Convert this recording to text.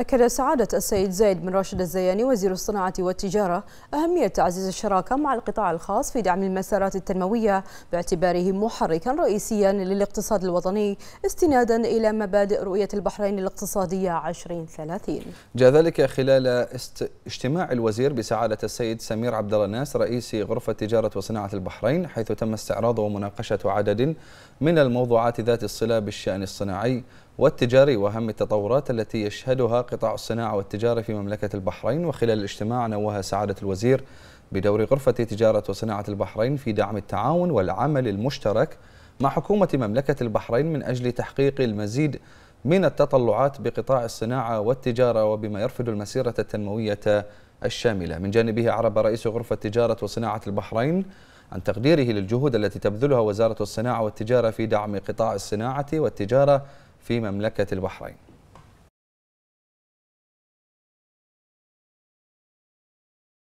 أكد سعادة السيد زايد بن راشد الزياني وزير الصناعة والتجارة أهمية تعزيز الشراكة مع القطاع الخاص في دعم المسارات التنموية باعتباره محركا رئيسيا للاقتصاد الوطني استنادا إلى مبادئ رؤية البحرين الاقتصادية 2030 جاء ذلك خلال اجتماع الوزير بسعادة السيد سمير عبد الناس رئيس غرفة تجارة وصناعة البحرين حيث تم استعراض ومناقشة عدد من الموضوعات ذات الصلة بالشأن الصناعي والتجاري وأهم التطورات التي يشهدها قطاع الصناعة والتجارة في مملكة البحرين وخلال الاجتماع نوه سعادة الوزير بدور غرفة تجارة وصناعة البحرين في دعم التعاون والعمل المشترك مع حكومة مملكة البحرين من أجل تحقيق المزيد من التطلعات بقطاع الصناعة والتجارة وبما يرفد المسيرة التنموية الشاملة من جانبه عرب رئيس غرفة تجارة وصناعة البحرين عن تقديره للجهود التي تبذلها وزارة الصناعة والتجارة في دعم قطاع الصناعة والتجارة في مملكة البحرين